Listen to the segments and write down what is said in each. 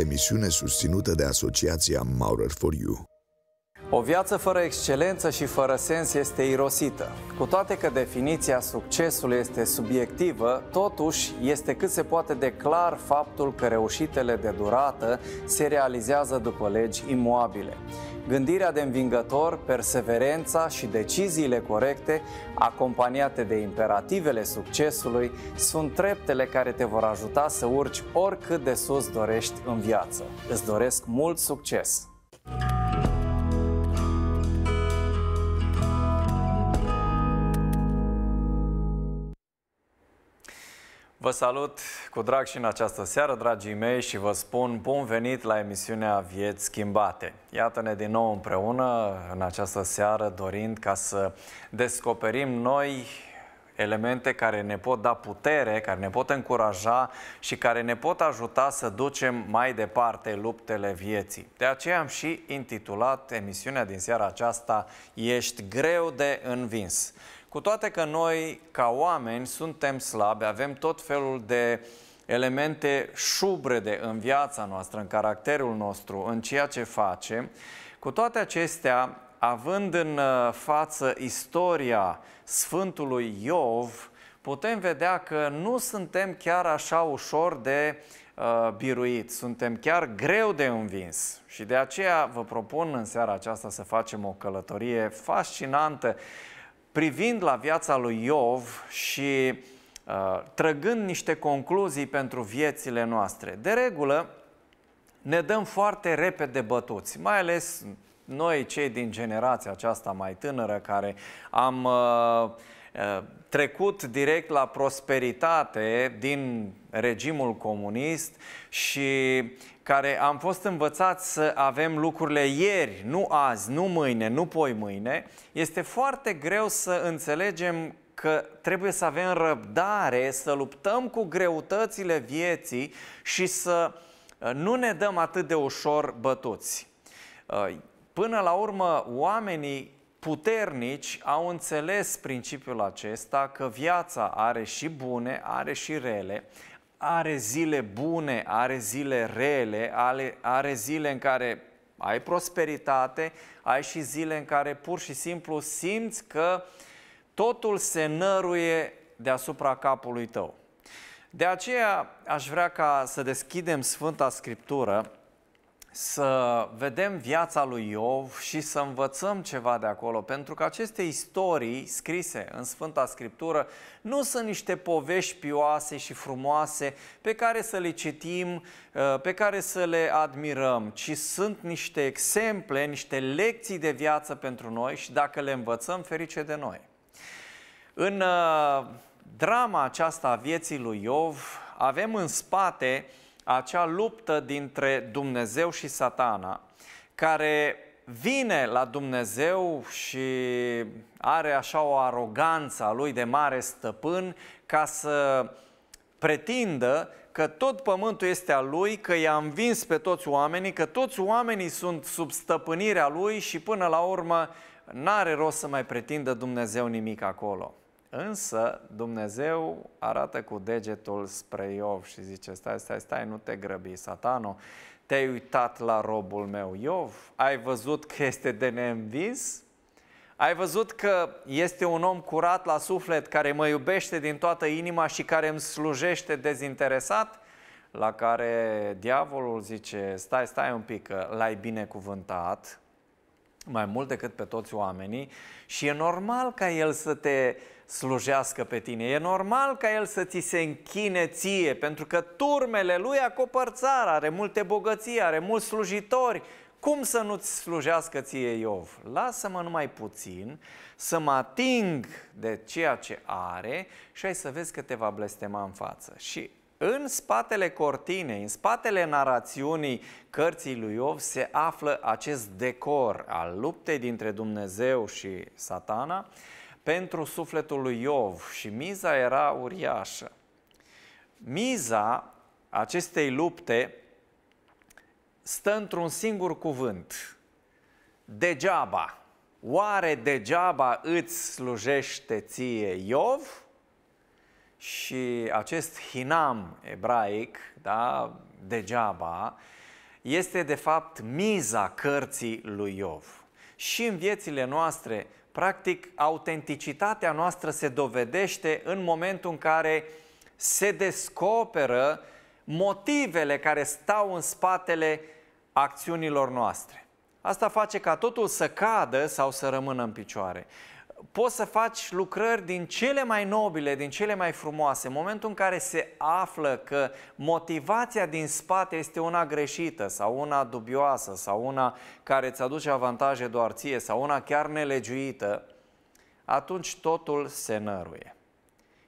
emisiune susținută de Asociația Maurer for You. O viață fără excelență și fără sens este irosită. Cu toate că definiția succesului este subiectivă, totuși este cât se poate de clar faptul că reușitele de durată se realizează după legi imoabile. Gândirea de învingător, perseverența și deciziile corecte, acompaniate de imperativele succesului, sunt treptele care te vor ajuta să urci oricât de sus dorești în viață. Îți doresc mult succes! Vă salut cu drag și în această seară, dragii mei, și vă spun bun venit la emisiunea Vieți Schimbate. Iată-ne din nou împreună în această seară, dorind ca să descoperim noi elemente care ne pot da putere, care ne pot încuraja și care ne pot ajuta să ducem mai departe luptele vieții. De aceea am și intitulat emisiunea din seara aceasta Ești greu de învins. Cu toate că noi, ca oameni, suntem slabi, avem tot felul de elemente șubrede în viața noastră, în caracterul nostru, în ceea ce facem, cu toate acestea, având în uh, față istoria Sfântului Iov, putem vedea că nu suntem chiar așa ușor de uh, biruit, suntem chiar greu de învins. Și de aceea vă propun în seara aceasta să facem o călătorie fascinantă privind la viața lui Iov și uh, trăgând niște concluzii pentru viețile noastre. De regulă, ne dăm foarte repede bătuți, mai ales noi, cei din generația aceasta mai tânără, care am uh, uh trecut direct la prosperitate din regimul comunist și care am fost învățați să avem lucrurile ieri, nu azi, nu mâine, nu poi mâine, este foarte greu să înțelegem că trebuie să avem răbdare, să luptăm cu greutățile vieții și să uh, nu ne dăm atât de ușor bătuți. Uh, până la urmă, oamenii puternici au înțeles principiul acesta că viața are și bune, are și rele, are zile bune, are zile rele, are, are zile în care ai prosperitate, ai și zile în care pur și simplu simți că totul se năruie deasupra capului tău. De aceea aș vrea ca să deschidem Sfânta Scriptură să vedem viața lui Iov și să învățăm ceva de acolo, pentru că aceste istorii scrise în Sfânta Scriptură nu sunt niște povești pioase și frumoase pe care să le citim, uh, pe care să le admirăm, ci sunt niște exemple, niște lecții de viață pentru noi și dacă le învățăm, ferice de noi. În uh, drama aceasta a vieții lui Iov avem în spate uh, acea luptă dintre Dumnezeu și satana, care vine la Dumnezeu și are așa o aroganță a lui de mare stăpân ca să pretindă că tot pământul este al lui, că i-a învins pe toți oamenii, că toți oamenii sunt sub stăpânirea lui și până la urmă n-are rost să mai pretindă Dumnezeu nimic acolo. Însă Dumnezeu arată cu degetul spre Iov și zice, stai, stai, stai, nu te grăbi, satano, te-ai uitat la robul meu Iov, ai văzut că este de neînvins, ai văzut că este un om curat la suflet care mă iubește din toată inima și care îmi slujește dezinteresat? La care diavolul zice, stai, stai un pic, că l-ai binecuvântat mai mult decât pe toți oamenii și e normal ca el să te uh, slujească pe tine. E normal ca el să ți se închine ție, pentru că turmele lui acopăr țara, are multe bogății, are mulți slujitori. Cum să nu-ți slujească ție Iov? Lasă-mă numai puțin să mă ating de ceea ce are și ai să vezi că te va blestema în față. Și în spatele cortinei, în spatele narațiunii cărții lui Iov se află acest decor al luptei dintre Dumnezeu și satana, pentru sufletul lui Iov și miza era uriașă. Miza acestei lupte stă într-un singur cuvânt. Degeaba. Oare degeaba îți slujește ție Iov? Și acest hinam ebraic, da, degeaba, este de fapt miza cărții lui Iov. Și în viețile noastre Practic, autenticitatea noastră se dovedește în momentul în care se descoperă motivele care stau în spatele acțiunilor noastre. Asta face ca totul să cadă sau să rămână în picioare poți să faci lucrări din cele mai nobile, din cele mai frumoase. În momentul în care se află că motivația din spate este una greșită sau una dubioasă sau una care îți aduce avantaje doar ție sau una chiar nelegiuită, atunci totul se năruie.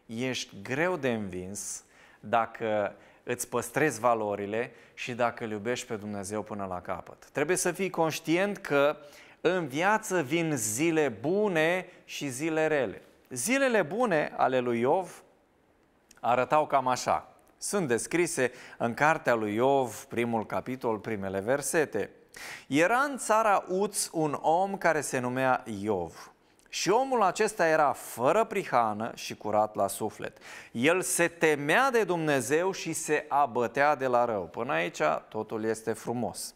Ești greu de învins dacă îți păstrezi valorile și dacă îl iubești pe Dumnezeu până la capăt. Trebuie să fii conștient că uh, în viață vin zile bune și zile rele. Zilele bune ale lui Iov arătau cam așa. Sunt descrise în cartea lui Iov, primul capitol, primele versete. Era în țara Uț un om care se numea Iov. Și omul acesta era fără prihană și curat la suflet. El se temea de Dumnezeu și se abătea de la rău. Până aici totul este frumos.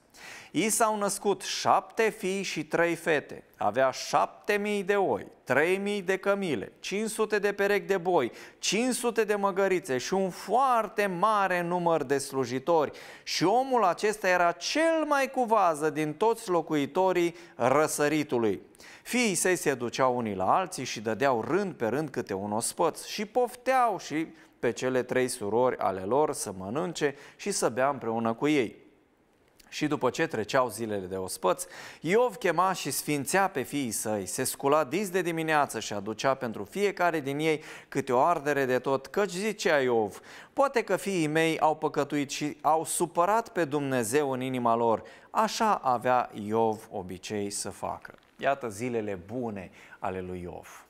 I s-au născut șapte fii și trei fete. Avea șapte mii de oi, trei mii de cămile, 500 de perechi de boi, 500 de măgărițe și un foarte mare număr de slujitori. Și omul acesta era cel mai cuvază din toți locuitorii răsăritului. Fiii săi se duceau unii la alții și dădeau rând pe rând câte un ospăț și pofteau și pe cele trei surori ale lor să mănânce și să bea împreună cu ei. Și după ce treceau zilele de ospăț, Iov chema și sfințea pe fiii săi, se scula dis de dimineață și aducea pentru fiecare din ei câte o ardere de tot, căci zicea Iov, poate că fiii mei au păcătuit și au supărat pe Dumnezeu în inima lor, așa avea Iov obicei să facă. Iată zilele bune ale lui Iov.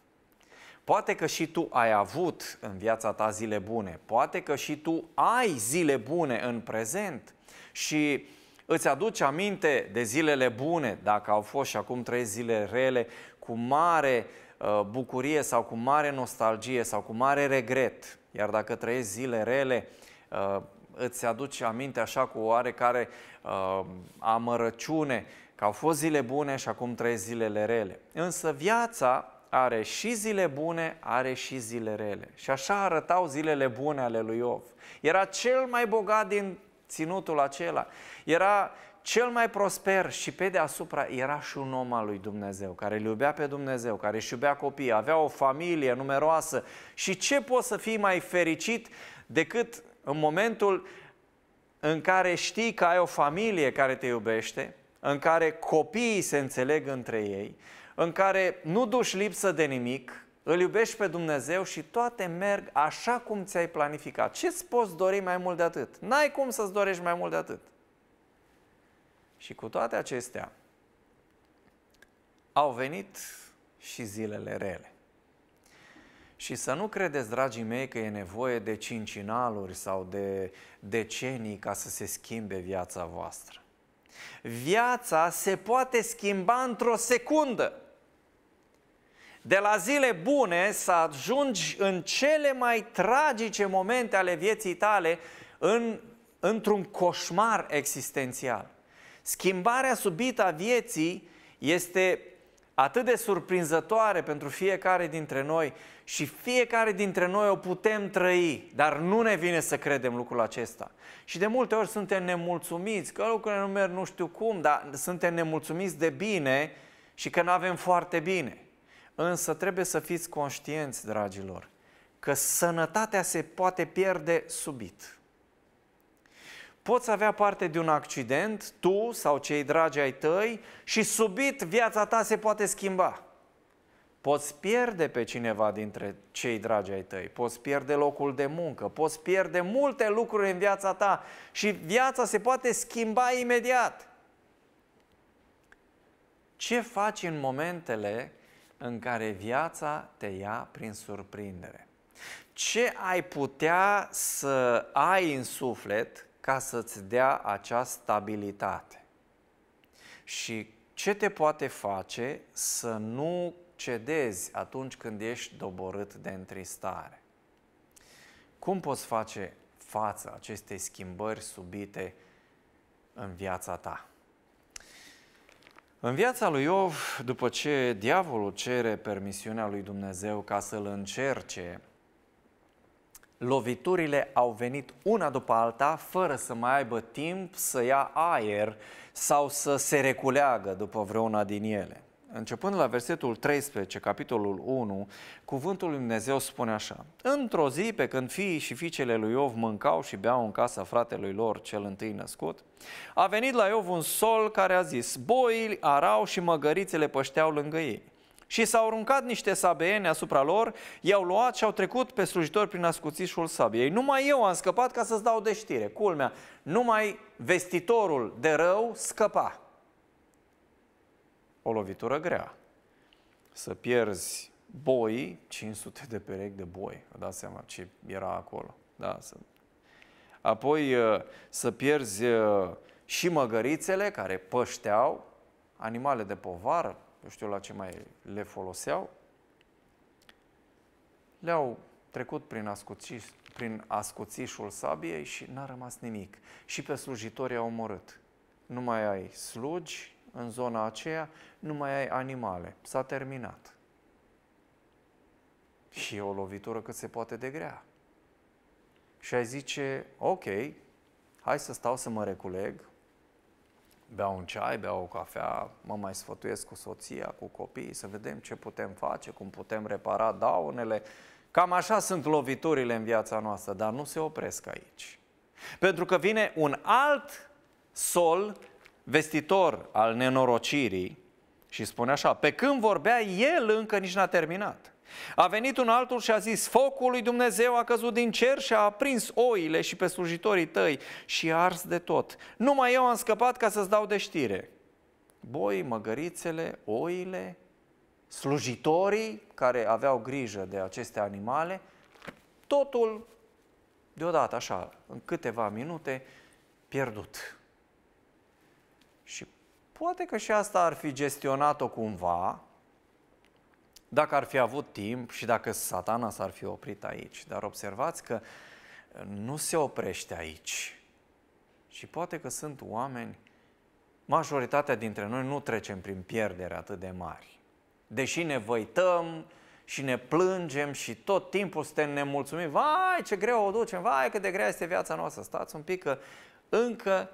Poate că și tu ai avut în viața ta zile bune, poate că și tu ai zile bune în prezent și Îți aduci aminte de zilele bune, dacă au fost și acum trei zile rele, cu mare uh, bucurie sau cu mare nostalgie sau cu mare regret. Iar dacă trăiești zile rele, uh, îți aduci aminte așa cu oarecare uh, amărăciune că au fost zile bune și acum trăiești zilele rele. Însă viața are și zile bune, are și zile rele. Și așa arătau zilele bune ale lui Iov. Era cel mai bogat din ținutul acela. Era cel mai prosper și pe deasupra era și un om al lui Dumnezeu, care îl iubea pe Dumnezeu, care își iubea copiii, avea o familie numeroasă. Și ce poți să fii mai fericit decât în momentul în care știi că ai o familie care te iubește, în care copiii se înțeleg între ei, în care nu duci lipsă de nimic, îl iubești pe Dumnezeu și toate merg așa cum ți-ai planificat. Ce-ți poți dori mai mult de atât? N-ai cum să-ți dorești mai mult de atât. Și cu toate acestea, au venit și zilele rele. Și să nu credeți, dragii mei, că e nevoie de cincinaluri sau de decenii ca să se schimbe viața voastră. Viața se poate schimba într-o secundă de la zile bune să ajungi în cele mai tragice momente ale vieții tale în, într-un coșmar existențial. Schimbarea subită a vieții este atât de surprinzătoare pentru fiecare dintre noi și fiecare dintre noi o putem trăi, dar nu ne vine să credem lucrul acesta. Și de multe ori suntem nemulțumiți că lucrurile nu merg nu știu cum, dar suntem nemulțumiți de bine și că nu avem foarte bine. Însă trebuie să fiți conștienți, dragilor, că sănătatea se poate pierde subit. Poți avea parte de un accident, tu sau cei dragi ai tăi, și subit viața ta se poate schimba. Poți pierde pe cineva dintre cei dragi ai tăi, poți pierde locul de muncă, poți pierde multe lucruri în viața ta și viața se poate schimba imediat. Ce faci în momentele în care viața te ia prin surprindere. Ce ai putea să ai în suflet ca să-ți dea această stabilitate? Și ce te poate face să nu cedezi atunci când ești doborât de întristare? Cum poți face față acestei schimbări subite în viața ta? În viața lui Iov, după ce diavolul cere permisiunea lui Dumnezeu ca să-l încerce, loviturile au venit una după alta, fără să mai aibă timp să ia aer sau să se reculeagă după vreuna din ele începând la versetul 13, capitolul 1, cuvântul lui Dumnezeu spune așa. Într-o zi, pe când fiii și fiicele lui Iov mâncau și beau în casa fratelui lor cel întâi născut, a venit la Iov un sol care a zis, boii arau și măgărițele pășteau lângă ei. Și s-au aruncat niște sabeeni asupra lor, i-au luat și au trecut pe slujitori prin ascuțișul sabiei. Numai eu am scăpat ca să-ți dau de știre. Culmea, numai vestitorul de rău scăpa o lovitură grea. Să pierzi boii, 500 de perechi de boi, vă dați seama ce era acolo. Da, să... Apoi uh, să pierzi uh, și măgărițele care pășteau, animale de povară, nu știu la ce mai le foloseau, le-au trecut prin, ascuțiș, prin ascuțișul sabiei și n-a rămas nimic. Și pe slujitorii au omorât. Nu mai ai slugi, în zona aceea, nu mai ai animale. S-a terminat. Și e o lovitură cât se poate de grea. Și ai zice, ok, hai să stau să mă reculeg, beau un ceai, beau o cafea, mă mai sfătuiesc cu soția, cu copiii, să vedem ce putem face, cum putem repara daunele. Cam așa sunt loviturile în viața noastră, dar nu se opresc aici. Pentru că vine un alt sol vestitor al nenorocirii și spune așa, pe când vorbea el încă nici n-a terminat. A venit un altul și a zis, focul lui Dumnezeu a căzut din cer și a aprins oile și pe slujitorii tăi și a ars de tot. Numai eu am scăpat ca să-ți dau de știre. Boi, măgărițele, oile, slujitorii care aveau grijă de aceste animale, totul deodată așa, în câteva minute, pierdut. Și poate că și asta ar fi gestionat-o cumva, dacă ar fi avut timp și dacă satana s-ar fi oprit aici. Dar observați că nu se oprește aici. Și poate că sunt oameni, majoritatea dintre noi nu trecem prin pierdere atât de mari. Deși ne văităm și ne plângem și tot timpul suntem nemulțumiți, vai ce greu o ducem, vai cât de grea este viața noastră, stați un pic că încă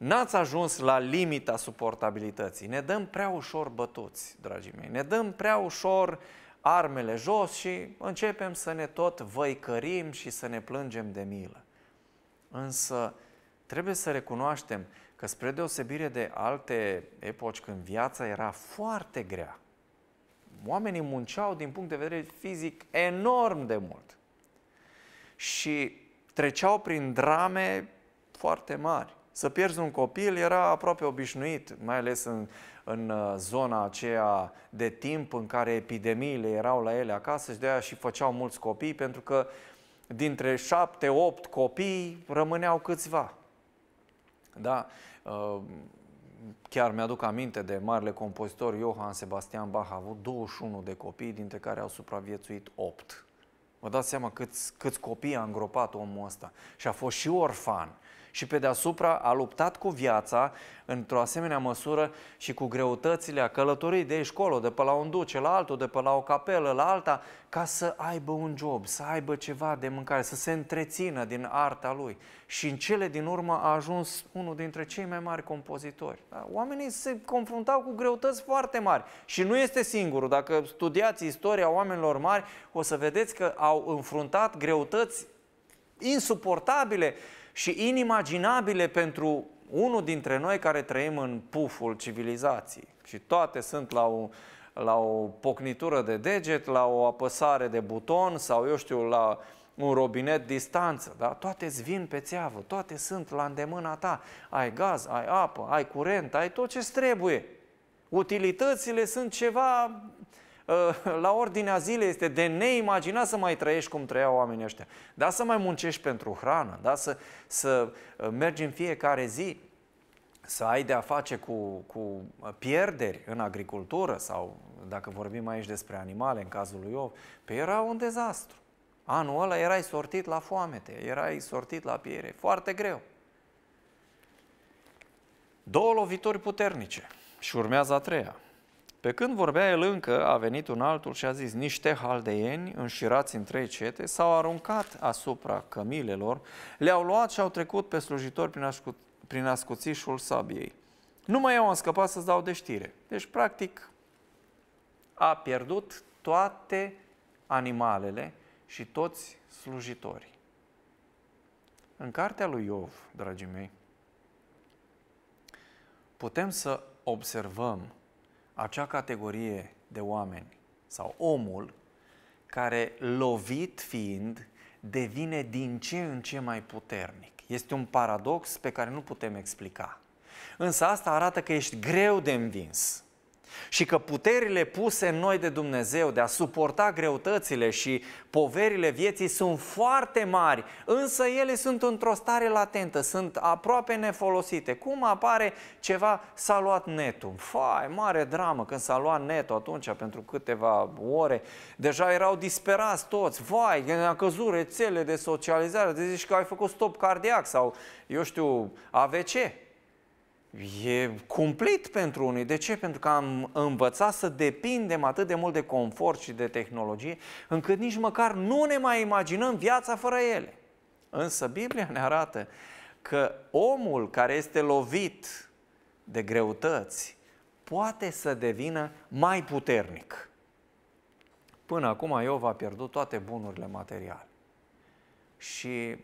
n-ați ajuns la limita suportabilității. Ne dăm prea ușor bătuți, dragii mei. Ne dăm prea ușor armele jos și începem să ne tot văicărim și să ne plângem de milă. Însă trebuie să recunoaștem că spre deosebire de alte epoci când viața era foarte grea, oamenii munceau din punct de vedere fizic enorm de mult și treceau prin drame foarte mari. Să pierzi un copil era aproape obișnuit, mai ales în, în uh, zona aceea de timp în care epidemiile erau la ele acasă și de aia și făceau mulți copii, pentru că dintre șapte, opt copii rămâneau câțiva. Da? Uh, chiar mi-aduc aminte de marele compozitor Johann Sebastian Bach a avut 21 de copii, dintre care au supraviețuit 8. Vă dați seama câți, câți copii a îngropat omul ăsta. Și a fost și orfan și pe deasupra a luptat cu viața într-o asemenea măsură și cu greutățile a călătorii de aici colo, de pe la un duce la altul, de pe la o capelă la alta, ca să aibă un job, să aibă ceva de mâncare, să se întrețină din arta lui. Și în cele din urmă a ajuns unul dintre cei mai mari compozitori. Da, oamenii se confruntau cu greutăți foarte mari și nu este singurul. Dacă studiați istoria oamenilor mari, o să vedeți că au înfruntat greutăți insuportabile și inimaginabile pentru unul dintre noi care trăim în puful civilizației. Și toate sunt la o, la o pocnitură de deget, la o apăsare de buton sau, eu știu, la un robinet distanță, da? Toate îți vin pe țeavă, toate sunt la îndemâna ta. Ai gaz, ai apă, ai curent, ai tot ce trebuie. Utilitățile sunt ceva Eh, la ordinea zilei este de neimaginat să mai trăiești cum trăiau oamenii ăștia. Da, să mai muncești pentru hrană, da, să, să eh, mergi în fiecare zi, să ai de a face cu, cu eh, pierderi în agricultură sau, dacă vorbim aici despre animale, în cazul lui Iov, pe era un dezastru. Anul ăla erai sortit la foamete, erai sortit la piere, foarte greu. Două lovituri puternice și urmează a treia. Pe când vorbea el încă, a venit un altul și a zis, niște haldeieni înșirați în trei cete s-au aruncat asupra cămilelor, le-au luat și au trecut pe slujitori prin, ascu- prin ascuțișul sabiei. Nu mai au scăpat să-ți dau de știre. Deci, practic, a pierdut toate animalele și toți slujitorii. În cartea lui Iov, dragii mei, putem să observăm acea categorie de oameni sau omul care, lovit fiind, devine din ce în ce mai puternic. Este un paradox pe care nu putem explica. Însă asta arată că ești greu de învins și că puterile puse în noi de Dumnezeu de a suporta greutățile și poverile vieții sunt foarte mari, însă ele sunt într-o stare latentă, sunt aproape nefolosite. Cum apare ceva, s-a luat netul. Fai, mare dramă când s-a luat netul atunci pentru câteva ore. Deja erau disperați toți. Vai, a căzut rețele de socializare, de zici că ai făcut stop cardiac sau, eu știu, AVC. E cumplit pentru unii. De ce? Pentru că am învățat să depindem atât de mult de confort și de tehnologie, încât nici măcar nu ne mai imaginăm viața fără ele. Însă Biblia ne arată că omul care este lovit de greutăți poate să devină mai puternic. Până acum Iov a pierdut toate bunurile materiale. Și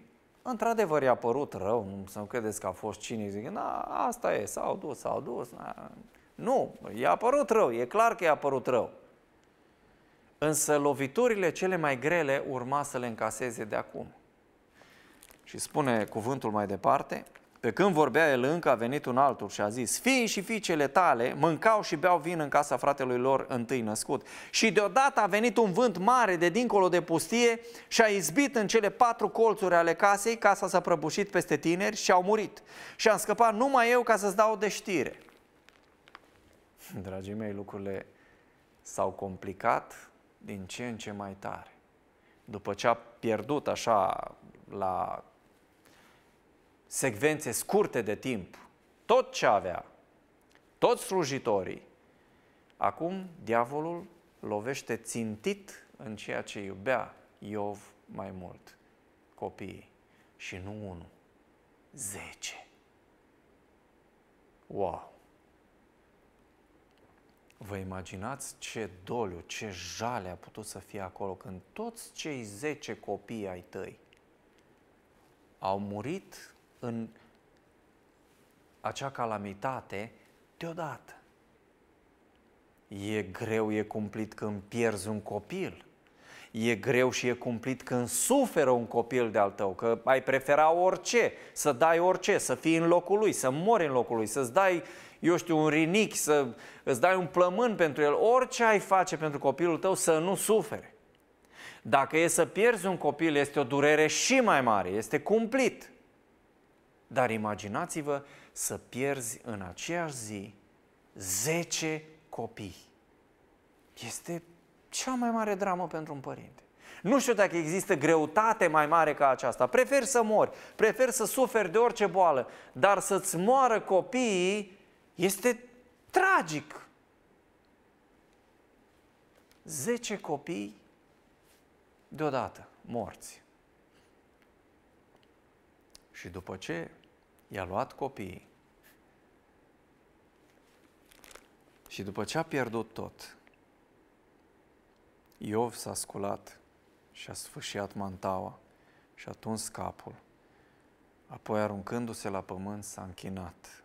Într-adevăr i-a părut rău, Nu să nu credeți că a fost cinic, zic, na, asta e, s-au dus, s-au dus. Na. Nu, i-a părut rău, e clar că i-a părut rău. Însă loviturile cele mai grele urma să le încaseze de acum. Și spune cuvântul mai departe, pe când vorbea el încă, a venit un altul și a zis, fii și fiicele tale mâncau și beau vin în casa fratelui lor întâi născut. Și deodată a venit un vânt mare de dincolo de pustie și a izbit în cele patru colțuri ale casei, casa s-a prăbușit peste tineri și au murit. Și am scăpat numai eu ca să-ți dau de știre. Dragii mei, lucrurile s-au complicat din ce în ce mai tare. După ce a pierdut așa la secvențe scurte de timp, tot ce avea, toți slujitorii, acum diavolul lovește țintit în ceea ce iubea Iov mai mult, copiii, și nu unul, zece. Wow! Vă imaginați ce doliu, ce jale a putut să fie acolo când toți cei zece copii ai tăi au murit în acea calamitate deodată. E greu, e cumplit când pierzi un copil. E greu și e cumplit când suferă un copil de-al tău, că ai prefera orice, să dai orice, să fii în locul lui, să mori în locul lui, să-ți dai, eu știu, un rinic, să îți dai un plămân pentru el, orice ai face pentru copilul tău să nu sufere. Dacă e să pierzi un copil, este o durere și mai mare, este cumplit. Dar imaginați-vă să pierzi în aceeași zi 10 copii. Este cea mai mare dramă pentru un părinte. Nu știu dacă există greutate mai mare ca aceasta. Prefer să mori, prefer să suferi de orice boală, dar să-ți moară copiii este tragic. Zece copii deodată, morți. Și după ce i-a luat copiii. Și după ce a pierdut tot, Iov s-a sculat și a sfâșiat mantaua și a tuns capul. Apoi, aruncându-se la pământ, s-a închinat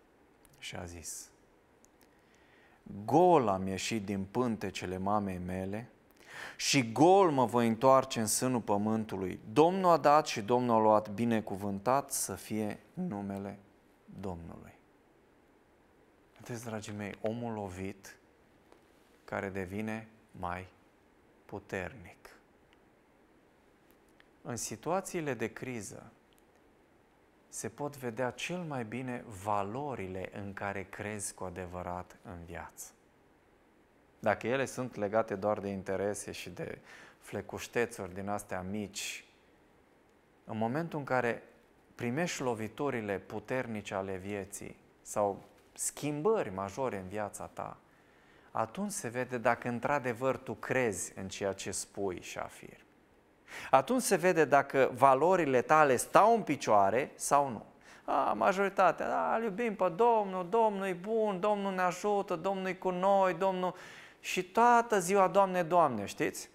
și a zis, Gol am ieșit din pântecele mamei mele și gol mă voi întoarce în sânul pământului. Domnul a dat și Domnul a luat binecuvântat să fie numele Domnului. Vedeți, dragii mei, omul lovit care devine mai puternic. În situațiile de criză se pot vedea cel mai bine valorile în care crezi cu adevărat în viață. Dacă ele sunt legate doar de interese și de flecuștețuri din astea mici, în momentul în care primești loviturile puternice ale vieții sau schimbări majore în viața ta, atunci se vede dacă într-adevăr tu crezi în ceea ce spui și afirmi. Atunci se vede dacă valorile tale stau în picioare sau nu. A, majoritatea, da, îl iubim pe Domnul, Domnul e bun, Domnul ne ajută, Domnul e cu noi, Domnul și toată ziua, Doamne, Doamne, știți?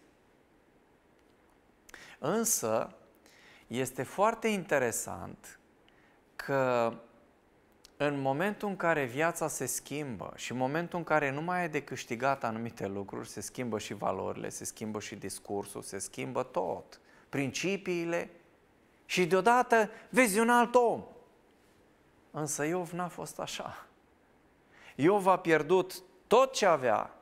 Însă, este foarte interesant că în momentul în care viața se schimbă și în momentul în care nu mai e de câștigat anumite lucruri, se schimbă și valorile, se schimbă și discursul, se schimbă tot, principiile și deodată vezi un alt om. Însă Iov n-a fost așa. Iov a pierdut tot ce avea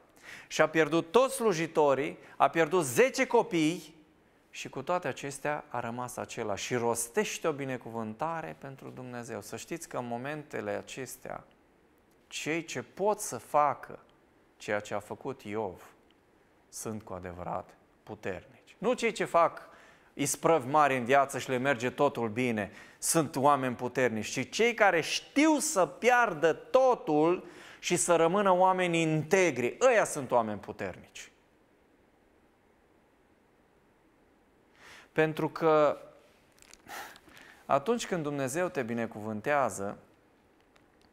și a pierdut toți slujitorii, a pierdut 10 copii și cu toate acestea a rămas acela și rostește o binecuvântare pentru Dumnezeu. Să știți că în momentele acestea, cei ce pot să facă ceea ce a făcut Iov sunt cu adevărat puternici. Nu cei ce fac isprăvi mari în viață și le merge totul bine, sunt oameni puternici, ci cei care știu să piardă totul și să rămână oameni integri. Ăia sunt oameni puternici. Pentru că atunci când Dumnezeu te binecuvântează,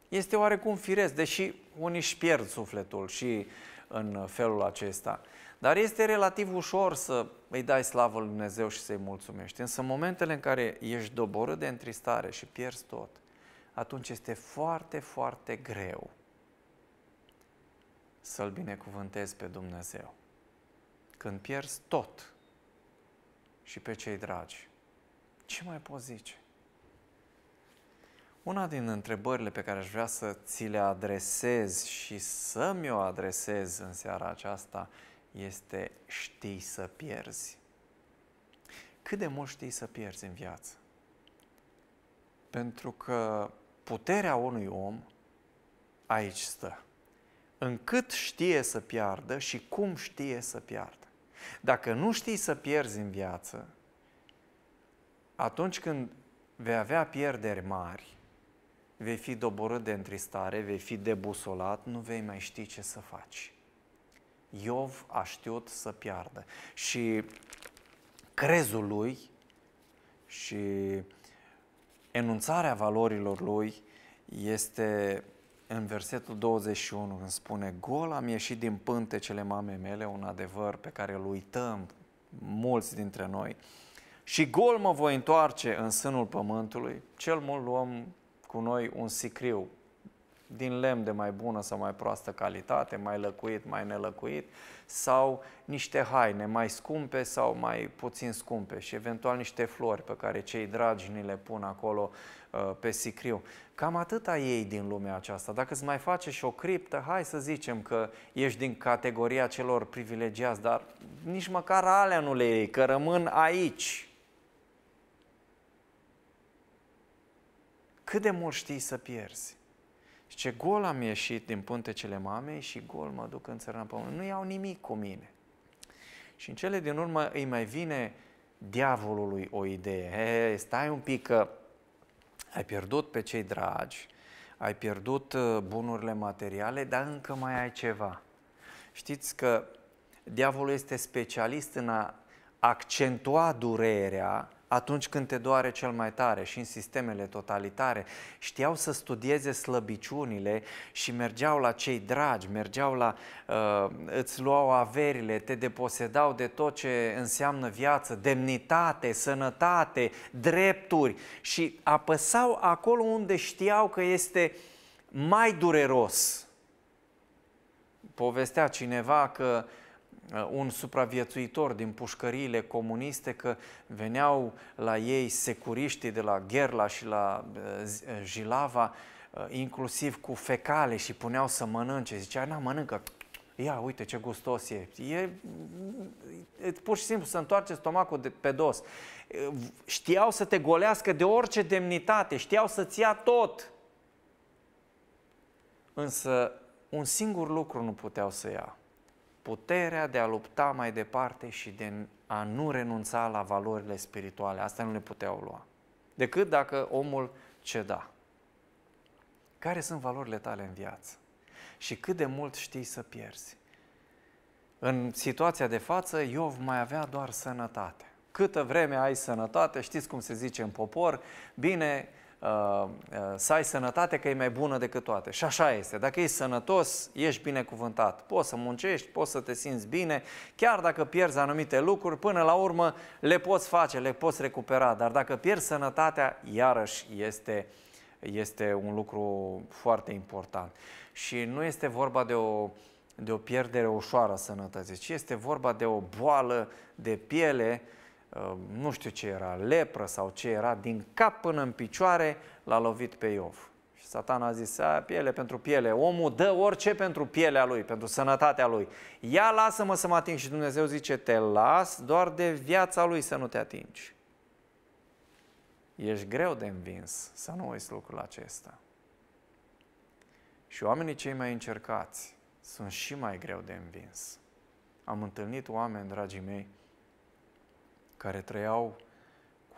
este oarecum firesc, deși unii își pierd sufletul și în felul acesta. Dar este relativ ușor să îi dai slavă lui Dumnezeu și să-i mulțumești. Însă în momentele în care ești doborât de întristare și pierzi tot, atunci este foarte, foarte greu să-L binecuvântezi pe Dumnezeu. Când pierzi tot și pe cei dragi, ce mai poți zice? Una din întrebările pe care aș vrea să ți le adresez și să mi-o adresez în seara aceasta este știi să pierzi. Cât de mult știi să pierzi în viață? Pentru că puterea unui om aici stă în cât știe să piardă și cum știe să piardă. Dacă nu știi să pierzi în viață, atunci când vei avea pierderi mari, vei fi doborât de întristare, vei fi debusolat, nu vei mai ști ce să faci. Iov a știut să piardă și crezul lui și enunțarea valorilor lui este în versetul 21, când spune Gol am ieșit din pântecele mamei mele, un adevăr pe care îl uităm mulți dintre noi, și gol mă voi întoarce în sânul pământului, cel mult luăm cu noi un sicriu, din lemn de mai bună sau mai proastă calitate, mai lăcuit, mai nelăcuit, sau niște haine mai scumpe sau mai puțin scumpe și eventual niște flori pe care cei dragi ni le pun acolo uh, pe sicriu. Cam atâta ei din lumea aceasta. Dacă îți mai face și o criptă, hai să zicem că ești din categoria celor privilegiați, dar nici măcar alea nu le iei, că rămân aici. Cât de mult știi să pierzi? Zice, gol am ieșit din pântecele mamei și gol mă duc în țărâna pământ. Nu iau nimic cu mine. Și în cele din urmă îi mai vine diavolului o idee. He, stai un pic că ai pierdut pe cei dragi, ai pierdut uh, bunurile materiale, dar încă mai ai ceva. Știți că diavolul este specialist în a accentua durerea atunci când te doare cel mai tare și în sistemele totalitare. Știau să studieze slăbiciunile și mergeau la cei dragi, mergeau la, uh, îți luau averile, te deposedau de tot ce înseamnă viață, demnitate, sănătate, drepturi și apăsau acolo unde știau că este mai dureros. Povestea cineva că uh, Uh, un supraviețuitor din pușcăriile comuniste că veneau la ei securiștii de la Gherla și la uh, Jilava uh, inclusiv cu fecale și puneau să mănânce. Zicea, na, mănâncă, ia uite ce gustos e. e pur și simplu să întoarce stomacul de pe dos. Știau să te golească de orice demnitate, știau să-ți ia tot. Însă un singur lucru nu puteau să ia puterea de a lupta mai departe și de a nu renunța la valorile spirituale. Asta nu le puteau lua. Decât dacă omul ceda. Care sunt valorile tale în viață? Și cât de mult știi să pierzi? În situația de față, Iov mai avea doar sănătate. Câtă vreme ai sănătate, știți cum se zice în popor, bine, Uh, uh, să ai sănătate că e mai bună decât toate. Și așa este. Dacă ești sănătos, ești binecuvântat. Poți să muncești, poți să te simți bine, chiar dacă pierzi anumite lucruri, până la urmă le poți face, le poți recupera. Dar dacă pierzi sănătatea, iarăși este, este un lucru foarte important. Și nu este vorba de o de o pierdere ușoară a sănătății, ci este vorba de o boală de piele Ehm, nu știu ce era, lepră sau ce era, din cap până în picioare l-a lovit pe Iov. Și satan a zis, a, piele pentru piele, omul dă orice pentru pielea lui, pentru sănătatea lui. Ia lasă-mă să mă ating și Dumnezeu zice, te las doar de viața lui să nu te atingi. Ești greu de învins să nu uiți lucrul acesta. Și oamenii cei mai încercați sunt și mai greu de învins. Am întâlnit oameni, dragii mei, care trăiau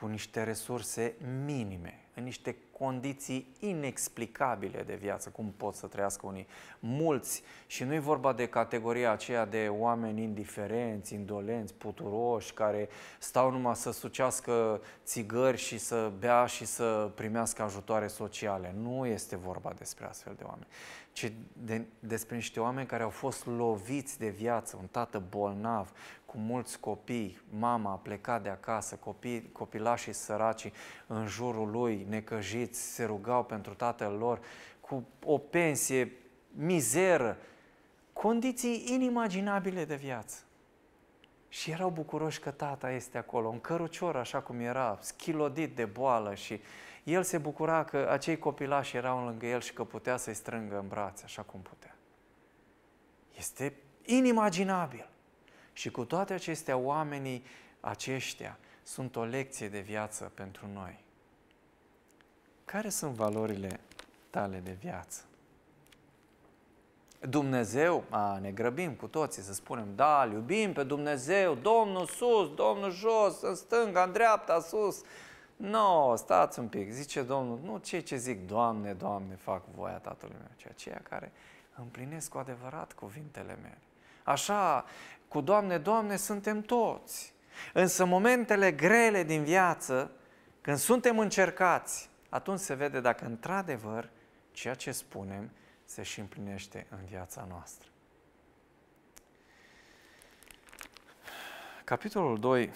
cu niște resurse minime, în niște condiții inexplicabile de viață, cum pot să trăiască unii. Mulți, și nu e vorba de categoria aceea de oameni indiferenți, indolenți, puturoși, care stau numai să sucească țigări și să bea și să primească ajutoare sociale. Nu este vorba despre astfel de oameni, ci de, despre niște oameni care au fost loviți de viață, un tată bolnav, cu mulți copii, mama a plecat de acasă, copii, copilașii săraci în jurul lui, necăjiți, se rugau pentru tatăl lor, cu o pensie mizeră, condiții inimaginabile de viață. Și erau bucuroși că tata este acolo, în cărucior așa cum era, schilodit de boală și el se bucura că acei copilași erau lângă el și că putea să-i strângă în brațe așa cum putea. Este inimaginabil. Și cu toate acestea, oamenii aceștia sunt o lecție de viață pentru noi. Care sunt valorile tale de viață? Dumnezeu, a, ne grăbim cu toții să spunem, da, îl iubim pe Dumnezeu, Domnul sus, Domnul jos, în stânga, în dreapta, sus. Nu, no, stați un pic, zice Domnul, nu cei ce zic, Doamne, Doamne, fac voia Tatălui meu, ci aceia care împlinesc cu adevărat cuvintele mele. Așa cu Doamne, Doamne, suntem toți. Însă momentele grele din viață, când suntem încercați, atunci se vede dacă într-adevăr ceea ce spunem se și împlinește în viața noastră. Capitolul 2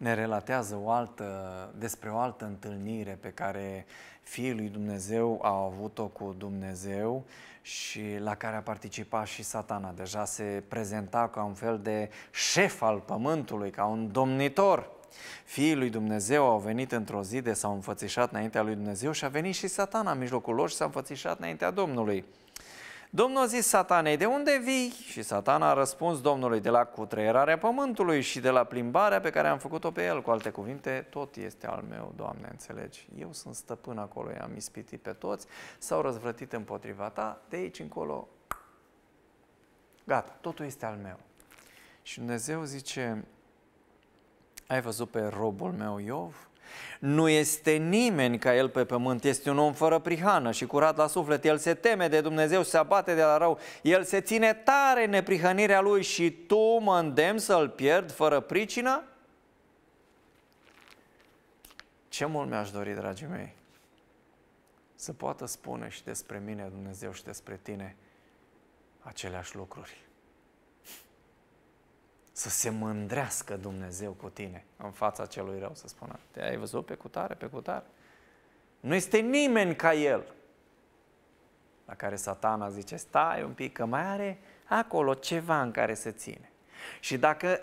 ne relatează o altă, despre o altă întâlnire pe care Fiul lui Dumnezeu a avut-o cu Dumnezeu și la care a participat și satana. Deja se prezenta ca un fel de șef al pământului, ca un domnitor. Fiii lui Dumnezeu au venit într-o zi de s-au înfățișat înaintea lui Dumnezeu și a venit și satana în mijlocul lor și s-a înfățișat înaintea Domnului. Domnul a zis satanei, de unde vii? Și satana a răspuns Domnului, de la cutreierarea pământului și de la plimbarea pe care am făcut-o pe el. Cu alte cuvinte, tot este al meu, Doamne, înțelegi? Eu sunt stăpân acolo, i-am ispitit pe toți, s-au răzvrătit împotriva ta, de aici încolo, gata, totul este al meu. Și Dumnezeu zice, ai văzut pe robul meu Iov? Nu este nimeni ca el pe pământ, este un om fără prihană și curat la suflet. El se teme de Dumnezeu, se abate de la rău, el se ține tare în neprihănirea lui și tu mă îndemn să-l pierd fără pricină? Ce mult mi-aș dori, dragii mei, să poată spune și despre mine Dumnezeu și despre tine aceleași lucruri să se mândrească Dumnezeu cu tine în fața celui rău, să spună. Te-ai văzut pe cutare, pe cutare? Nu este nimeni ca el. La care satana zice, stai un pic, că mai are acolo ceva în care se ține. Și dacă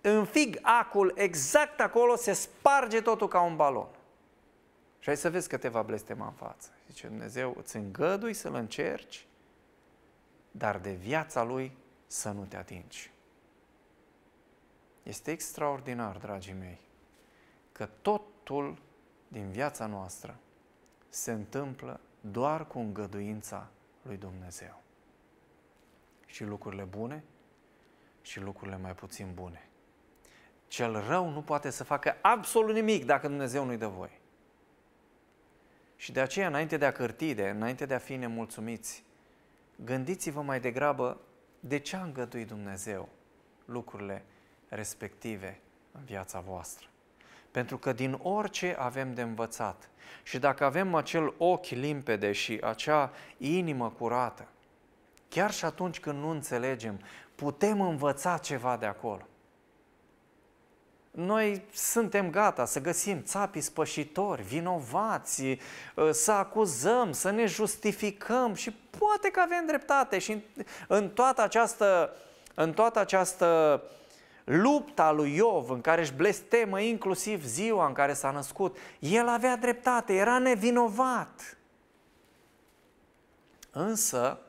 înfig acul exact acolo, se sparge totul ca un balon. Și ai să vezi câteva blestema în față. Zice, Dumnezeu îți îngădui să-L încerci, dar de viața Lui să nu te atingi. Este extraordinar, dragii mei, că totul din viața noastră se întâmplă doar cu îngăduința lui Dumnezeu. Și lucrurile bune și lucrurile mai puțin bune. Cel rău nu poate să facă absolut nimic dacă Dumnezeu nu-i dă voie. Și de aceea, înainte de a cârti, de, înainte de a fi nemulțumiți, gândiți-vă mai degrabă de ce a îngăduit Dumnezeu lucrurile respective în viața voastră. Pentru că din orice avem de învățat și dacă avem acel ochi limpede și acea inimă curată, chiar și atunci când nu înțelegem, putem învăța ceva de acolo. Noi suntem gata să găsim țapii spășitori, vinovați, ă, să acuzăm, să ne justificăm și poate că avem dreptate și în, în toată această, în toată această uh, lupta lui Iov, în care își blestemă inclusiv ziua în care s-a născut, el avea dreptate, era nevinovat. Însă,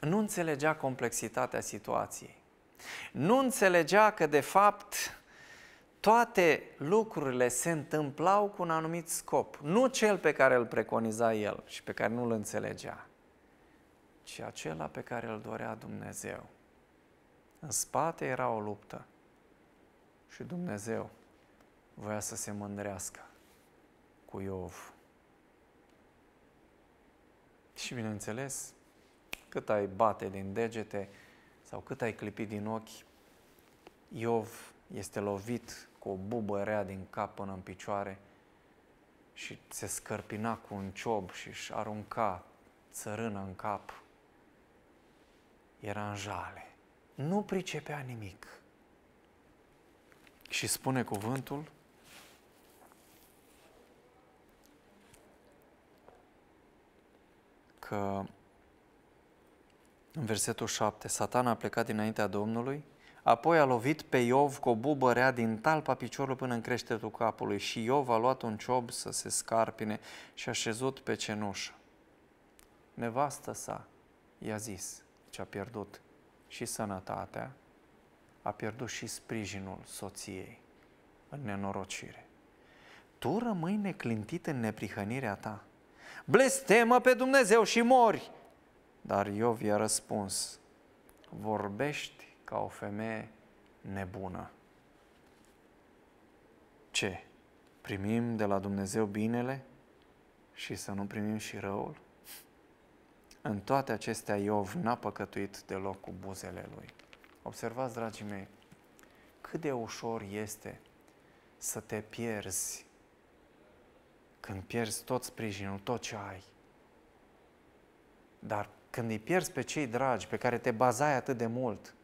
nu înțelegea complexitatea situației. Nu înțelegea că, de fapt, toate lucrurile se întâmplau cu un anumit scop. Nu cel pe care îl preconiza el și pe care nu îl înțelegea, ci acela pe care îl dorea Dumnezeu. În spate era o luptă și Dumnezeu voia să se mândrească cu Iov. Și bineînțeles, cât ai bate din degete sau cât ai clipi din ochi, Iov este lovit cu o bubă rea din cap până în picioare și se scărpina cu un ciob și își arunca țărână în cap. Era în jale nu pricepea nimic. Și spune cuvântul, că în versetul 7, satana a plecat dinaintea Domnului, apoi a lovit pe Iov cu o bubă rea din talpa piciorului până în creștetul capului și Iov a luat un ciob să se scarpine și a șezut pe cenușă. Nevastă sa i-a zis ce a pierdut și sănătatea, a pierdut și sprijinul soției în nenorocire. Tu rămâi neclintit în neprihănirea ta. Blestemă pe Dumnezeu și mori! Dar Iov i-a răspuns, vorbești ca o femeie nebună. Ce? Primim de la Dumnezeu binele și să nu primim și răul? În toate acestea Iov n-a păcătuit deloc cu buzele lui. Observați, dragii mei, cât de ușor este să te pierzi când pierzi tot sprijinul, tot ce ai. Dar când îi pierzi pe cei dragi, pe care te bazai atât de mult,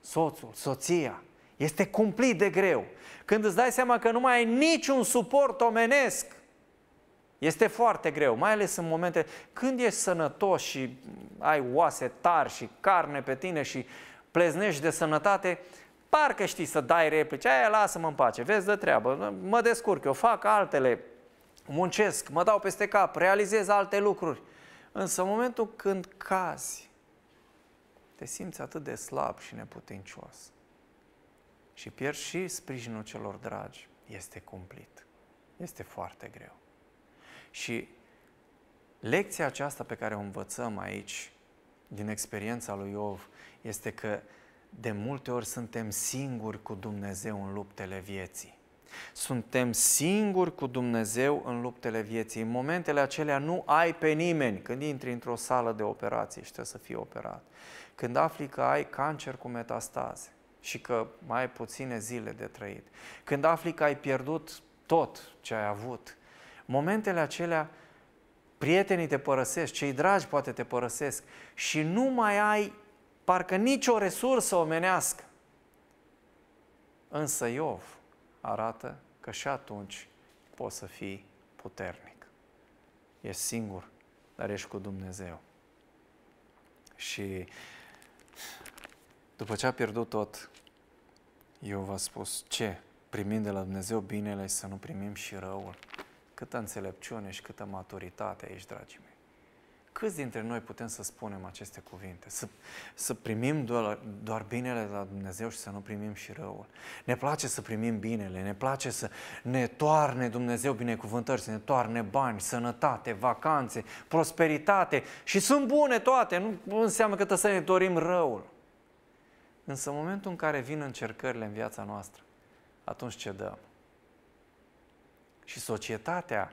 soțul, soția, este cumplit de greu. Când îți dai seama că nu mai ai niciun suport omenesc, este foarte greu, mai ales în momente când ești sănătos și ai oase tari și carne pe tine și pleznești de sănătate, parcă știi să dai replici, aia lasă-mă în pace, vezi de treabă, mă descurc, eu fac altele, muncesc, mă dau peste cap, realizez alte lucruri. Însă în momentul când cazi, te simți atât de slab și neputincios și pierzi și sprijinul celor dragi, este cumplit. Este foarte greu. Și lecția aceasta pe care o învățăm aici, din experiența lui Iov, este că de multe ori suntem singuri cu Dumnezeu în luptele vieții. Suntem singuri cu Dumnezeu în luptele vieții. În momentele acelea nu ai pe nimeni. Când intri într-o sală de operație și trebuie să fii operat, când afli că ai cancer cu metastaze și că mai ai puține zile de trăit, când afli că ai pierdut tot ce ai avut, momentele acelea, prietenii te părăsesc, cei dragi poate te părăsesc și nu mai ai parcă nicio resursă omenească. Însă Iov arată că și atunci poți să fii puternic. Ești singur, dar ești cu Dumnezeu. Și după ce a pierdut tot, eu v-am spus ce primim de la Dumnezeu binele să nu primim și răul. Câtă înțelepciune și câtă maturitate aici, dragii mei. Câți dintre noi putem să spunem aceste cuvinte? Să, să primim doar, doar binele de la Dumnezeu și să nu primim și răul. Ne place să primim binele, ne place să ne toarne Dumnezeu binecuvântări, să ne toarne bani, sănătate, vacanțe, prosperitate și sunt bune toate, nu înseamnă că să ne dorim răul. Însă în momentul în care vin încercările în viața noastră, atunci ce și societatea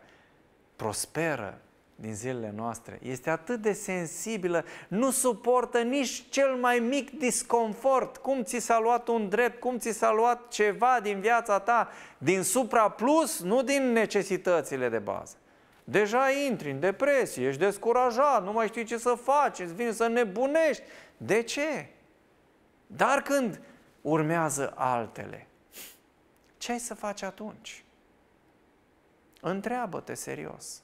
prosperă din zilele noastre este atât de sensibilă, nu suportă nici cel mai mic disconfort. Cum ți s-a luat un drept, cum ți s-a luat ceva din viața ta, din supraplus, nu din necesitățile de bază. Deja intri în depresie, ești descurajat, nu mai știi ce să faci, îți vine să nebunești. De ce? Dar când urmează altele, ce ai să faci atunci? Întreabă-te serios.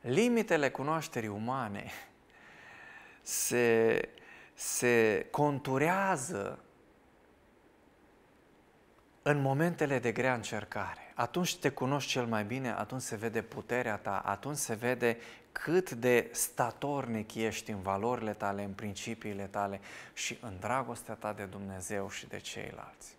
Limitele cunoașterii umane se, se conturează în momentele de grea încercare. Atunci te cunoști cel mai bine, atunci se vede puterea ta, atunci se vede cât de statornic ești în valorile tale, în principiile tale și în dragostea ta de Dumnezeu și de ceilalți.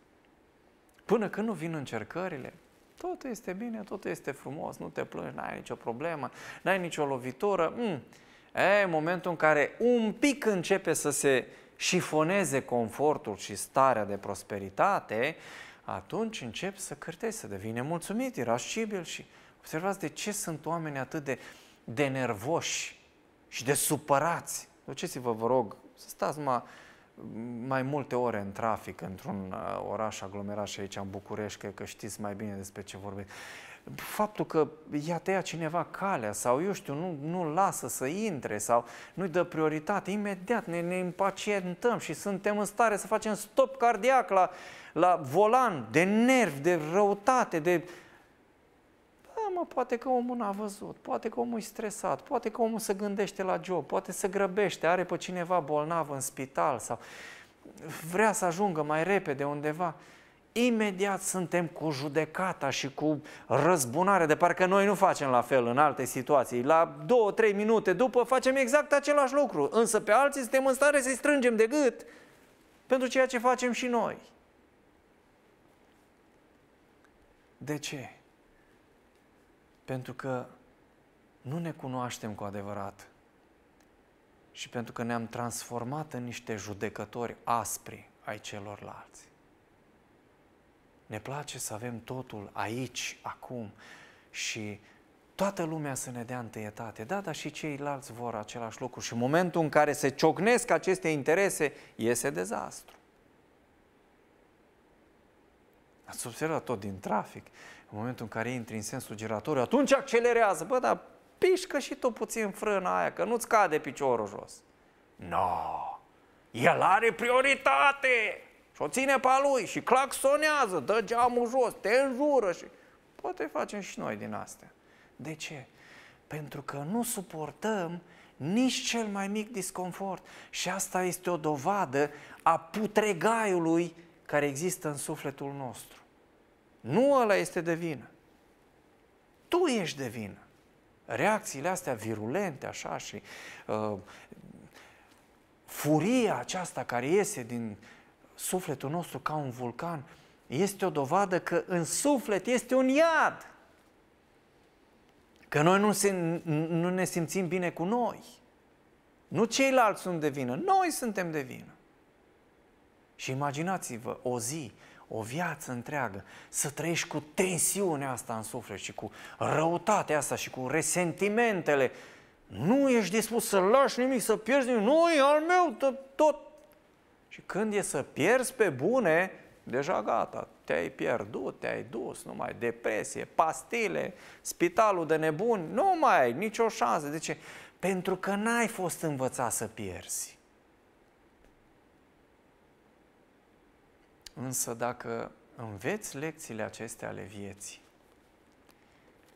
Până când nu vin încercările, Totul este bine, totul este frumos, nu te plângi, n-ai nicio problemă, n-ai nicio lovitură. Mm. E, momentul în care un pic începe să se șifoneze confortul și starea de prosperitate, atunci începi să cârtești, să devine mulțumit, irascibil și observați de ce sunt oameni atât de, de nervoși și de supărați. Duceți-vă, vă rog, să stați mai mai multe ore în trafic într-un uh, oraș aglomerat și aici în București, cred că știți mai bine despre ce vorbesc. Faptul că i-a tăiat cineva calea sau, eu știu, nu, nu lasă să intre sau nu-i dă prioritate, imediat ne, ne impacientăm și suntem în stare să facem stop cardiac la, la volan, de nervi, de răutate, de da, mă, poate că omul n-a văzut, poate că omul e stresat, poate că omul se gândește la job, poate se grăbește, are pe cineva bolnav în spital sau vrea să ajungă mai repede undeva. Imediat suntem cu judecata și cu răzbunare, de parcă noi nu facem la fel în alte situații. La două, trei minute după facem exact același lucru, însă pe alții suntem în stare să-i strângem de gât pentru ceea ce facem și noi. De ce? pentru că nu ne cunoaștem cu adevărat și pentru că ne-am transformat în niște judecători aspri ai celorlalți. Ne place să avem totul aici, acum și toată lumea să ne dea întâietate. Da, dar și ceilalți vor același lucru și în momentul în care se ciocnesc aceste interese, iese dezastru. Ați observat tot din trafic. În momentul în care intri în sensul giratoriu, atunci accelerează. Bă, dar pișcă și tu puțin frâna aia, că nu-ți cade piciorul jos. No! El are prioritate! Și o ține pe lui și claxonează, dă geamul jos, te înjură și... Poate facem și noi din astea. De ce? Pentru că nu suportăm nici cel mai mic disconfort. Și asta este o dovadă a putregaiului care există în sufletul nostru. Nu ăla este de vină. Tu ești de vină. Reacțiile astea virulente, așa, și uh, furia aceasta care iese din sufletul nostru ca un vulcan, este o dovadă că în suflet este un iad. Că noi nu, se, nu ne simțim bine cu noi. Nu ceilalți sunt de vină, noi suntem de vină. Și imaginați-vă o zi o viață întreagă, să trăiești cu tensiunea asta în suflet și cu răutatea asta și cu resentimentele. Nu ești dispus să lași nimic, să pierzi nimic, nu e al meu tot. Și când e să pierzi pe bune, deja gata, te-ai pierdut, te-ai dus, nu mai depresie, pastile, spitalul de nebuni, nu mai ai nicio șansă. De ce? Pentru că n-ai fost învățat să pierzi. Însă dacă înveți lecțiile acestea ale vieții,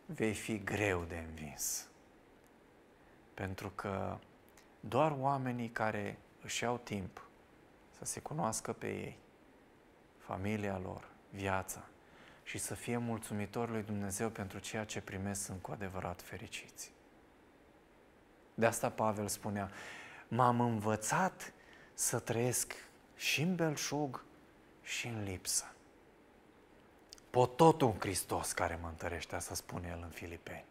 vei fi greu de învins. Pentru că doar oamenii care își iau timp să se cunoască pe ei, familia lor, viața și să fie mulțumitor lui Dumnezeu pentru ceea ce primesc sunt cu adevărat fericiți. De asta Pavel spunea, m-am învățat să trăiesc și în belșug și în lipsă. Pot tot un Hristos care mă întărește, să spune el în Filipeni.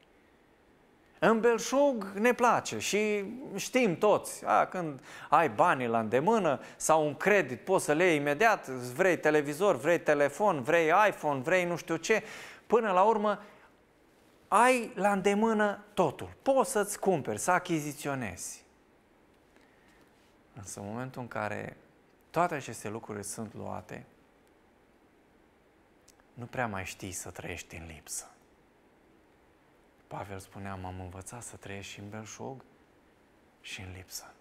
În belșug ne place și știm toți, a, când ai banii la îndemână sau un credit, poți să le iei imediat, vrei televizor, vrei telefon, vrei iPhone, vrei nu știu ce, până la urmă ai la îndemână totul. Poți să-ți cumperi, să achiziționezi. Însă în momentul în care toate aceste lucruri sunt luate, nu prea mai știi să trăiești în lipsă. Pavel spunea, m-am învățat să trăiesc și în belșug și în lipsă.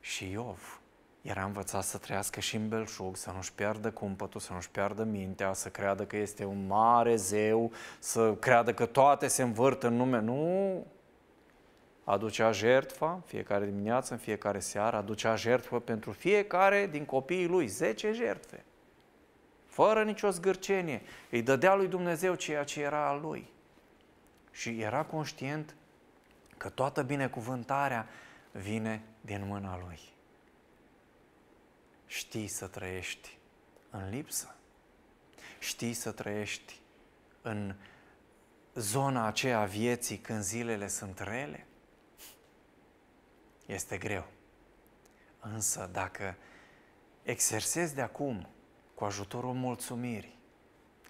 Și Iov era învățat să trăiască și în belșug, să nu-și piardă cumpătul, să nu-și piardă mintea, să creadă că este un mare zeu, să creadă că toate se învârt în nume. Nu! aducea jertfa, fiecare dimineață, în fiecare seară, aducea jertfă pentru fiecare din copiii lui, 10 jertfe. Fără nicio zgârcenie, îi dădea lui Dumnezeu ceea ce era al lui. Și era conștient că toată binecuvântarea vine din mâna lui. Știi să trăiești în lipsă. Știi să trăiești în zona aceea vieții când zilele sunt rele este greu. Însă dacă exersezi de acum cu ajutorul mulțumirii,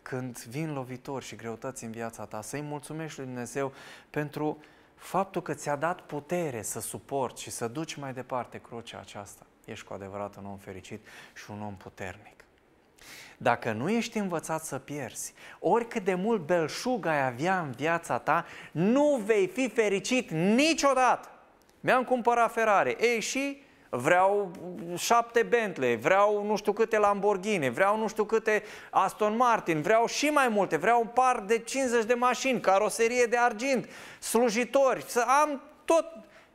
când vin lovitori și greutăți în viața ta, să-i mulțumești lui Dumnezeu pentru faptul că ți-a dat putere să suporti și să duci mai departe crucea aceasta. Ești cu adevărat un om fericit și un om puternic. Dacă nu ești învățat să pierzi, oricât de mult belșug ai avea în viața ta, nu vei fi fericit niciodată. Mi-am cumpărat Ferrari. Ei, și vreau șapte Bentley, vreau nu știu câte Lamborghini, vreau nu știu câte Aston Martin, vreau și mai multe, vreau un par de 50 de mașini, caroserie de argint, slujitori, să am tot.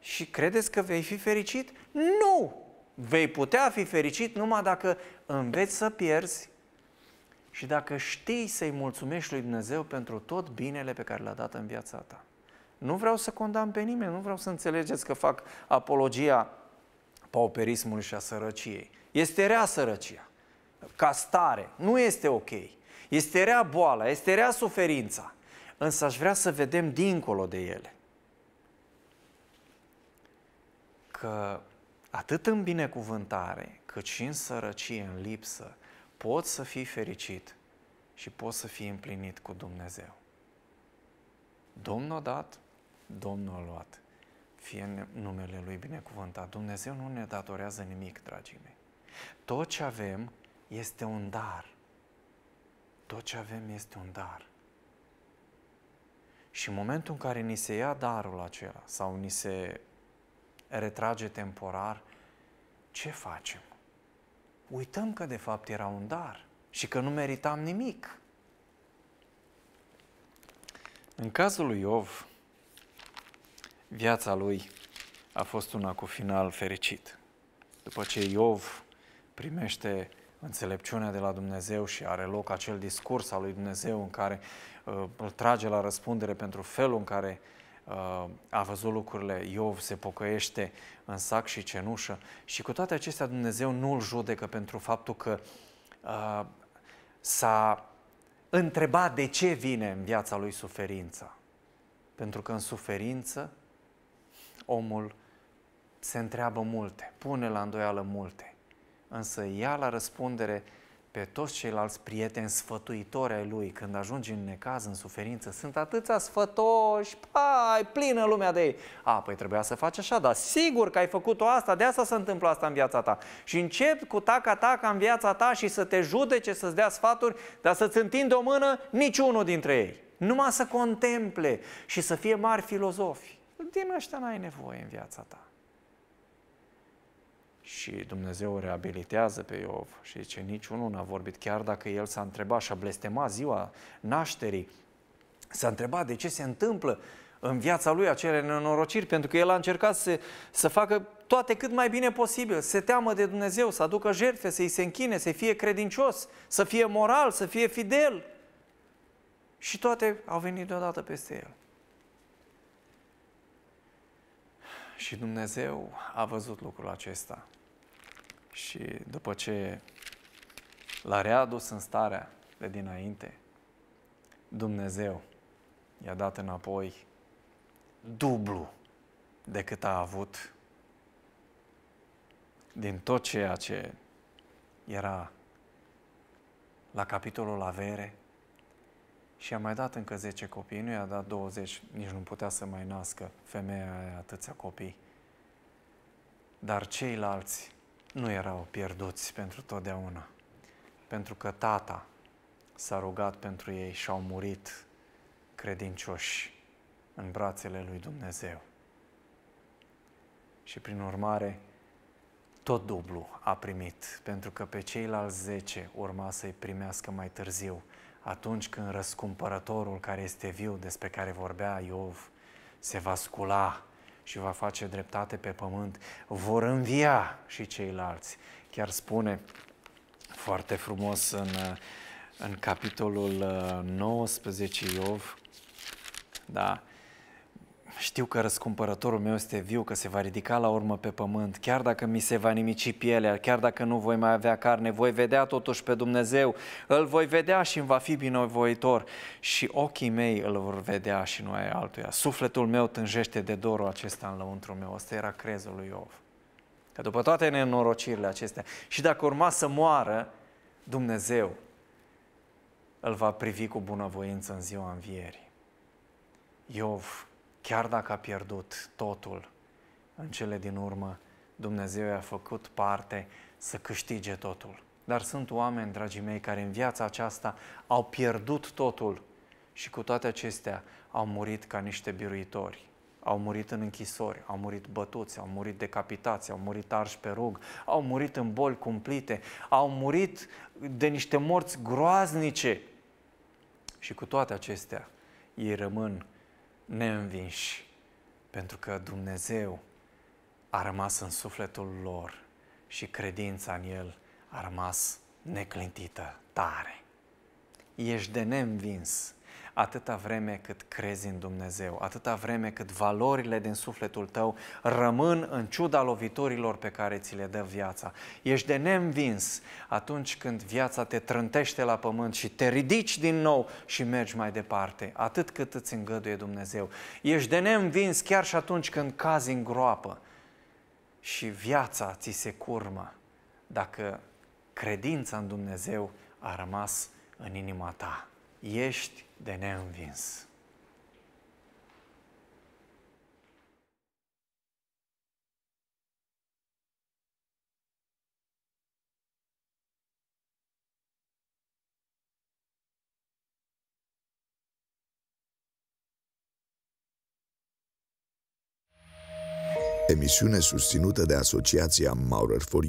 Și credeți că vei fi fericit? Nu! Vei putea fi fericit numai dacă înveți să pierzi și dacă știi să-i mulțumești lui Dumnezeu pentru tot binele pe care l-a dat în viața ta. Nu vreau să condamn pe nimeni, nu vreau să înțelegeți că fac apologia pauperismului și a sărăciei. Este rea sărăcia, ca stare, nu este ok. Este rea boala, este rea suferința, însă aș vrea să vedem dincolo de ele. Că atât în binecuvântare, cât și în sărăcie, în lipsă, poți să fii fericit și poți să fii împlinit cu Dumnezeu. Domnul a dat, Domnul a luat. Fie numele Lui binecuvântat. Dumnezeu nu ne datorează nimic, dragii mei. Tot ce avem este un dar. Tot ce avem este un dar. Și în momentul în care ni se ia darul acela sau ni se retrage temporar, ce facem? Uităm că de fapt era un dar și că nu meritam nimic. În cazul lui Iov, viața lui a fost una cu final fericit. După ce Iov primește înțelepciunea de la Dumnezeu și are loc acel discurs al lui Dumnezeu în care uh, îl trage la răspundere pentru felul în care uh, a văzut lucrurile, Iov se pocăiește în sac și cenușă și cu toate acestea Dumnezeu nu îl judecă pentru faptul că uh, s-a întrebat de ce vine în viața lui suferința. Pentru că în suferință omul se întreabă multe, pune la îndoială multe, însă ia la răspundere pe toți ceilalți prieteni sfătuitori ai lui când ajungi în necaz, în suferință. Sunt atâția sfătoși, pai, plină lumea de ei. A, păi trebuia să faci așa, dar sigur că ai făcut-o asta, de asta se întâmplă asta în viața ta. Și încep cu taca-taca în viața ta și să te judece, să-ți dea sfaturi, dar să-ți întinde o mână niciunul dintre ei. Numai să contemple și să fie mari filozofi din ăștia n-ai nevoie în viața ta. Și Dumnezeu reabilitează pe Iov și zice, niciunul n-a vorbit, chiar dacă el s-a întrebat și a blestemat ziua nașterii, s-a întrebat de ce se întâmplă în viața lui acele nenorociri, pentru că el a încercat să, să facă toate cât mai bine posibil, să teamă de Dumnezeu, să aducă jertfe, să-i se închine, să fie credincios, să fie moral, să fie fidel. Și toate au venit deodată peste el. Și Dumnezeu a văzut lucrul acesta. Și după ce l-a readus în starea de dinainte, Dumnezeu i-a dat înapoi dublu decât a avut din tot ceea ce era la capitolul avere, și a mai dat încă 10 copii, nu i-a dat 20, nici nu putea să mai nască femeia aia atâția copii. Dar ceilalți nu erau pierduți pentru totdeauna, pentru că tata s-a rugat pentru ei și au murit credincioși în brațele lui Dumnezeu. Și prin urmare, tot dublu a primit, pentru că pe ceilalți 10 urma să-i primească mai târziu, atunci când răscumpărătorul care este viu, despre care vorbea Iov, se va scula și va face dreptate pe pământ, vor învia și ceilalți. Chiar spune foarte frumos în, în capitolul 19 uh, Iov, da, știu că răscumpărătorul meu este viu, că se va ridica la urmă pe pământ, chiar dacă mi se va nimici pielea, chiar dacă nu voi mai avea carne, voi vedea totuși pe Dumnezeu, îl voi vedea și îmi va fi binevoitor și ochii mei îl vor vedea și nu ai altuia. Sufletul meu tânjește de dorul acesta în lăuntru meu. ăsta era crezul lui Iov. Că după toate nenorocirile acestea și dacă urma să moară, Dumnezeu îl va privi cu bunăvoință în ziua învierii. Iov Chiar dacă a pierdut totul, în cele din urmă, Dumnezeu i-a făcut parte să câștige totul. Dar sunt oameni, dragii mei, care în viața aceasta au pierdut totul și cu toate acestea au murit ca niște biruitori. Au murit în închisori, au murit bătuți, au murit decapitați, au murit arși pe rug, au murit în boli cumplite, au murit de niște morți groaznice. Și cu toate acestea, ei rămân neînvinși, pentru că Dumnezeu a rămas în sufletul lor și credința în El a rămas neclintită tare. Ești de neînvins atâta vreme cât crezi în Dumnezeu, atâta vreme cât valorile din sufletul tău rămân în ciuda lovitorilor pe care ți le dă viața. Ești de neînvins atunci când viața te trântește la pământ și te ridici din nou și mergi mai departe, atât cât îți îngăduie Dumnezeu. Ești de neînvins chiar și atunci când cazi în groapă și viața ți se curmă dacă credința în Dumnezeu a rămas în inima ta. Ești de neînvins. Emisiune susținută de Asociația Maurer for